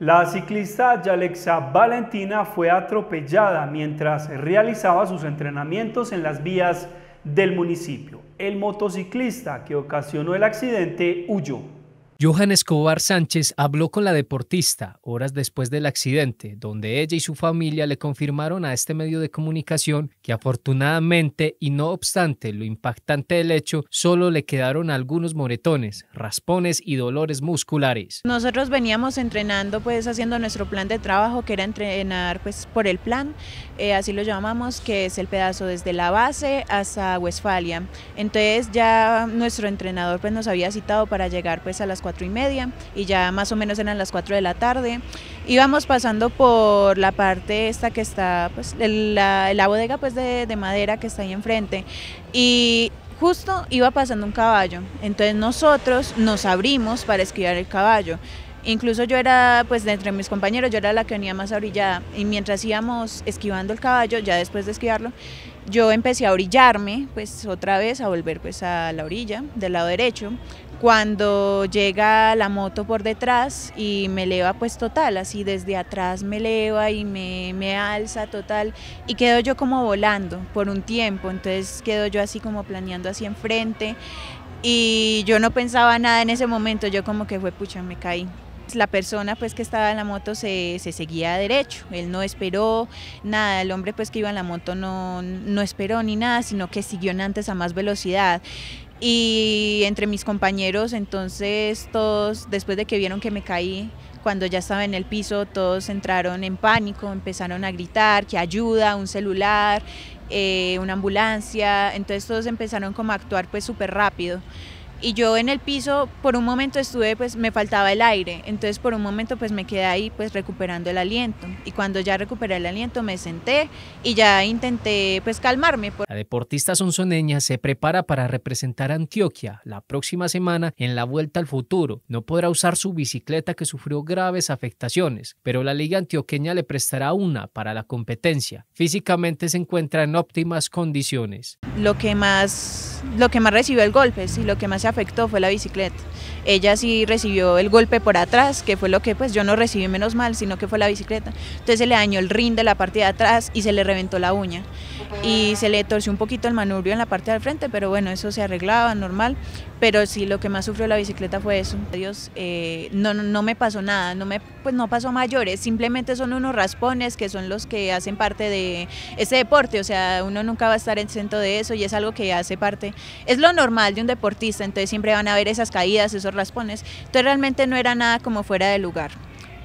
La ciclista Yalexa Valentina fue atropellada mientras realizaba sus entrenamientos en las vías del municipio. El motociclista que ocasionó el accidente huyó. Johan Escobar Sánchez habló con la deportista horas después del accidente, donde ella y su familia le confirmaron a este medio de comunicación que afortunadamente y no obstante lo impactante del hecho, solo le quedaron algunos moretones, raspones y dolores musculares. Nosotros veníamos entrenando, pues haciendo nuestro plan de trabajo, que era entrenar pues por el plan, eh, así lo llamamos, que es el pedazo desde la base hasta Westfalia. Entonces ya nuestro entrenador pues nos había citado para llegar pues a las 4 y media y ya más o menos eran las 4 de la tarde. Íbamos pasando por la parte esta que está, pues la, bodega pues de, de madera que está ahí enfrente y justo iba pasando un caballo. Entonces nosotros nos abrimos para esquivar el caballo. Incluso yo era, pues de entre mis compañeros, yo era la que venía más abrillada. Y mientras íbamos esquivando el caballo, ya después de esquivarlo, yo empecé a orillarme, pues otra vez a volver pues a la orilla del lado derecho, cuando llega la moto por detrás y me eleva pues total, así desde atrás me eleva y me, me alza total y quedo yo como volando por un tiempo, entonces quedo yo así como planeando así enfrente y yo no pensaba nada en ese momento, yo como que fue pucha, me caí la persona pues que estaba en la moto se, se, seguía derecho, él no esperó nada, el hombre pues que iba en la moto no, no esperó ni nada, sino que siguió antes a más velocidad. Y entre mis compañeros entonces todos, después de que vieron que me caí, cuando ya estaba en el piso, todos entraron en pánico, empezaron a gritar que ayuda, un celular, eh, una ambulancia, entonces todos empezaron como a actuar pues súper rápido y yo en el piso por un momento estuve pues me faltaba el aire entonces por un momento pues me quedé ahí pues recuperando el aliento y cuando ya recuperé el aliento me senté y ya intenté pues calmarme. La deportista sonsoneña se prepara para representar a Antioquia la próxima semana en la Vuelta al Futuro. No podrá usar su bicicleta que sufrió graves afectaciones, pero la Liga Antioqueña le prestará una para la competencia. Físicamente se encuentra en óptimas condiciones. Lo que más lo que más recibió el golpe sí, lo que más se afectó fue la bicicleta ella sí recibió el golpe por atrás, que fue lo que pues yo no recibí menos mal, sino que fue la bicicleta. Entonces se le dañó el ring de la parte de atrás y se le reventó la uña y se le torció un poquito el manubrio en la parte del frente, pero bueno, eso se arreglaba normal, pero sí lo que más sufrió la bicicleta fue eso. Dios, eh, no, no me pasó nada, no me, pues no pasó mayores, simplemente son unos raspones que son los que hacen parte de ese deporte, o sea, uno nunca va a estar en centro de eso y es algo que hace parte, es lo normal de un deportista, entonces siempre van a haber esas caídas, esos raspones. Entonces realmente no era nada como fuera de lugar.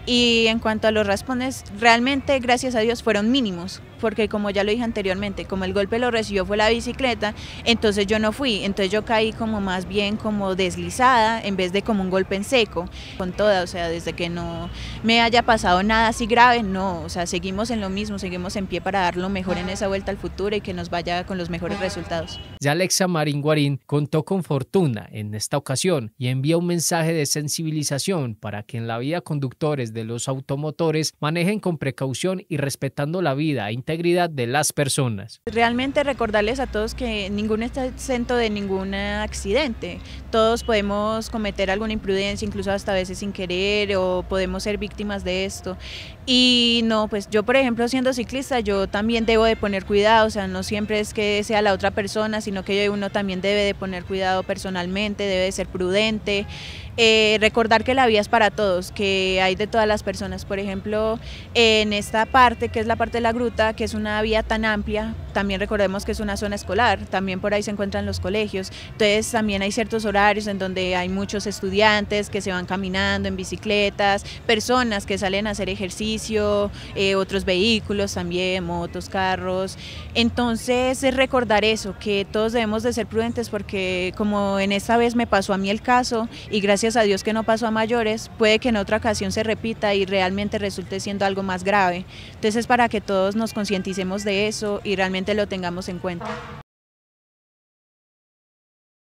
Y en cuanto a los raspones, realmente gracias a Dios fueron mínimos, porque como ya lo dije anteriormente, como el golpe lo recibió fue la bicicleta, entonces yo no fui, entonces yo caí como más bien como deslizada en vez de como un golpe en seco, con toda, o sea, desde que no me haya pasado nada así grave, no, o sea, seguimos en lo mismo, seguimos en pie para dar lo mejor en esa vuelta al futuro y que nos vaya con los mejores resultados. Ya Alexa Marín Guarín contó con fortuna en esta ocasión y envía un mensaje de sensibilización para que en la vida conductores de los automotores manejen con precaución y respetando la vida e integridad de las personas. Realmente recordarles a todos que ninguno está exento de ningún accidente. Todos podemos cometer alguna imprudencia, incluso hasta a veces sin querer, o podemos ser víctimas de esto. Y no, pues yo por ejemplo siendo ciclista, yo también debo de poner cuidado, o sea, no siempre es que sea la otra persona, sino que uno también debe de poner cuidado personalmente, debe de ser prudente, eh, recordar que la vía es para todos, que hay de todo a las personas. Por ejemplo, en esta parte, que es la parte de la gruta, que es una vía tan amplia, también recordemos que es una zona escolar, también por ahí se encuentran los colegios. Entonces también hay ciertos horarios en donde hay muchos estudiantes que se van caminando en bicicletas, personas que salen a hacer ejercicio, eh, otros vehículos también, motos, carros. Entonces es recordar eso, que todos debemos de ser prudentes porque como en esta vez me pasó a mí el caso y gracias a Dios que no pasó a mayores, puede que en otra ocasión se repita y realmente resulte siendo algo más grave. Entonces es para que todos nos concienticemos de eso y realmente lo tengamos en cuenta.